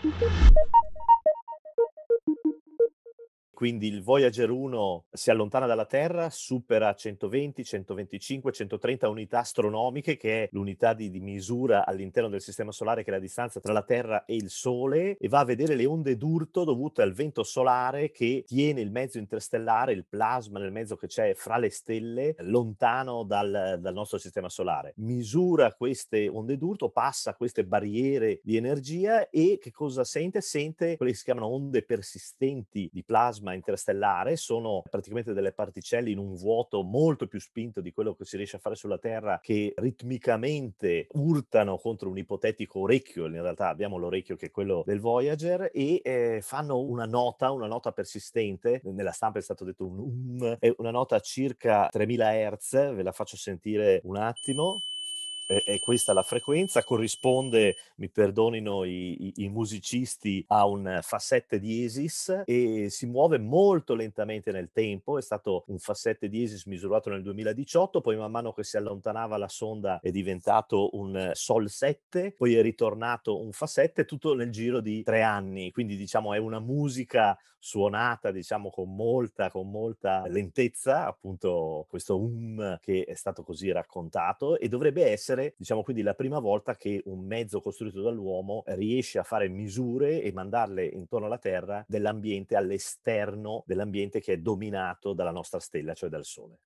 Thank you. Quindi il Voyager 1 si allontana dalla Terra, supera 120, 125, 130 unità astronomiche, che è l'unità di, di, misura all'interno del Sistema Solare, che è la distanza tra la Terra e il Sole, e va a vedere le onde d'urto dovute al vento solare che tiene il mezzo interstellare, il plasma nel mezzo che c'è fra le stelle, lontano dal, dal nostro Sistema Solare. Misura queste onde d'urto, passa queste barriere di energia e che cosa sente? Sente quelle che si chiamano onde persistenti di plasma plasma interstellare, sono praticamente delle particelle in un vuoto molto più spinto di quello che si riesce a fare sulla Terra, che ritmicamente urtano contro un ipotetico orecchio, in realtà abbiamo l'orecchio che è quello del Voyager, e eh, fanno una nota, una nota persistente, nella stampa è stato detto un um, è una nota a circa 3000 Hz, ve la faccio sentire un attimo è questa la frequenza, corrisponde, mi perdonino i, i, i musicisti, a un eh, fa 7 diesis e si muove molto lentamente nel tempo, è stato un fa 7 diesis misurato nel 2018, poi man mano che si allontanava la sonda è diventato un eh, sol 7, poi è ritornato un fa 7, tutto nel giro di tre anni, quindi diciamo è una musica suonata diciamo con molta, con molta lentezza, appunto questo um che è stato così raccontato e dovrebbe essere essere, diciamo quindi, la prima volta che un mezzo costruito dall'uomo riesce a fare misure e mandarle intorno alla Terra dell'ambiente all'esterno dell'ambiente che è dominato dalla nostra stella, cioè dal Sole.